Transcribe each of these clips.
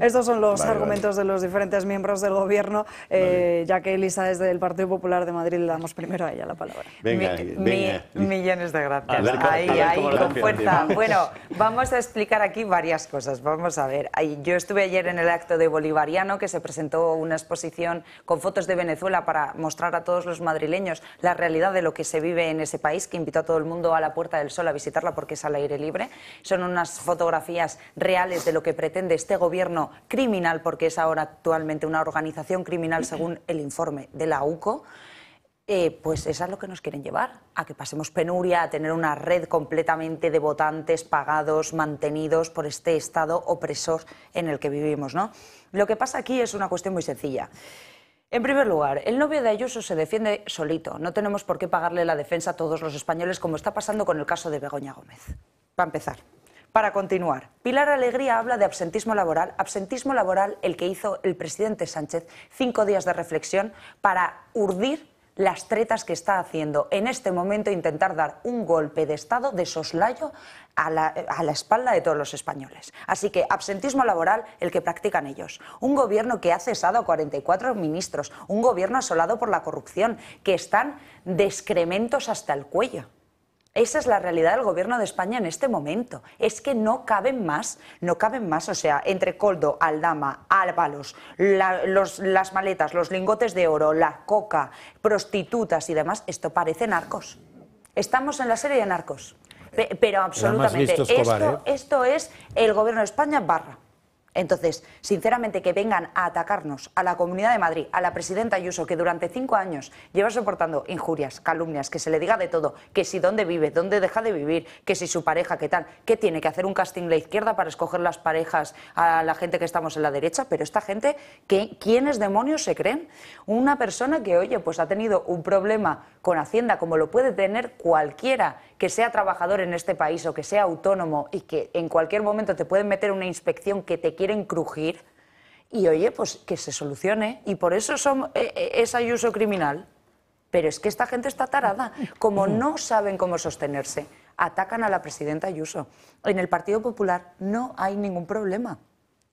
Estos son los argumentos de los diferentes miembros del Gobierno, eh, ya que Elisa es del Partido Popular de Madrid le damos primero a ella la palabra. Venga, millones de gracias. ahí, ahí, con fuerza. Bueno, vamos a explicar aquí varias cosas. Vamos a ver. Yo estuve ayer en el acto de Bolivariano, que se presentó una exposición con fotos de Venezuela para mostrar a todos los madrileños la realidad de lo que se vive en ese país, que invitó a todo el mundo a la Puerta del Sol a visitarla porque es al aire libre. Son unas fotografías reales de lo que pretende este gobierno gobierno criminal, porque es ahora actualmente una organización criminal según el informe de la UCO, eh, pues eso es lo que nos quieren llevar, a que pasemos penuria, a tener una red completamente de votantes pagados, mantenidos por este Estado opresor en el que vivimos. ¿no? Lo que pasa aquí es una cuestión muy sencilla. En primer lugar, el novio de Ayuso se defiende solito. No tenemos por qué pagarle la defensa a todos los españoles como está pasando con el caso de Begoña Gómez. Para empezar. Para continuar, Pilar Alegría habla de absentismo laboral, absentismo laboral el que hizo el presidente Sánchez cinco días de reflexión para urdir las tretas que está haciendo en este momento intentar dar un golpe de Estado de soslayo a la, espalda de todos los españoles. Así que absentismo laboral el que practican ellos. Un gobierno que ha cesado a 44 ministros, un gobierno asolado por la corrupción, que están descrementos hasta el cuello. Esa es la realidad del gobierno de España en este momento. Es que no caben más, no caben más. O sea, entre Coldo, Aldama, Álvalos, las maletas, los lingotes de oro, la coca, prostitutas y demás, esto parece narcos. Estamos en la serie de narcos. pero absolutamente. ¿eh? esto es el gobierno de España barra. Entonces, sinceramente, que vengan a atacarnos a la Comunidad de Madrid, a la presidenta Ayuso, que durante cinco años lleva soportando injurias, calumnias, que se le diga de todo, que si dónde vive, dónde deja de vivir, que si su pareja, qué tal, que tiene que hacer un casting la izquierda para escoger las parejas a la gente que estamos en la derecha, pero esta gente, ¿qué, ¿quiénes demonios se creen? Una persona que, oye, pues ha tenido un problema con Hacienda, como lo puede tener cualquiera que sea trabajador en este país o que sea autónomo y que en cualquier momento te pueden meter una inspección que te quieren crujir. Y oye, pues que se solucione. Y por eso eh, eh, es ayuso criminal. Pero es que esta gente está tarada. Como no saben cómo sostenerse, atacan a la presidenta Ayuso. En el Partido Popular no hay ningún problema.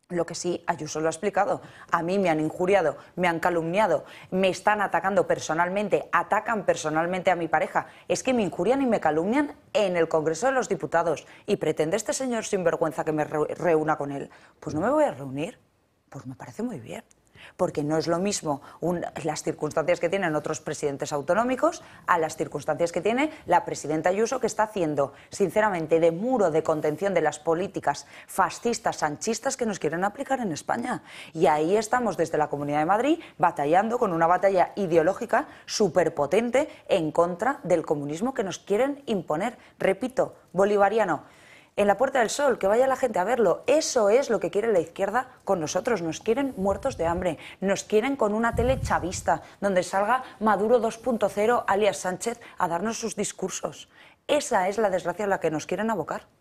Lo que sí, Ayuso lo ha explicado. A mí me han injuriado, me han calumniado, me están atacando personalmente, atacan personalmente a mi pareja. Es que me injurian y me calumnian en el Congreso de los Diputados. Y pretende este señor sinvergüenza que me reúna con él. Pues no me voy a reunir. Pues me parece muy bien porque no es lo mismo las circunstancias que tienen otros presidentes autonómicos a las circunstancias que tiene la presidenta Ayuso, que está haciendo, sinceramente, de muro de contención de las políticas fascistas, sanchistas que nos quieren aplicar en España. Y ahí estamos desde la Comunidad de Madrid batallando con una batalla ideológica superpotente en contra del comunismo que nos quieren imponer. Repito, bolivariano en la Puerta del Sol, que vaya la gente a verlo. Eso es lo que quiere la izquierda con nosotros. Nos quieren muertos de hambre. Nos quieren con una tele chavista, donde salga Maduro 2.0, alias Sánchez, a darnos sus discursos. Esa es la desgracia a la que nos quieren abocar.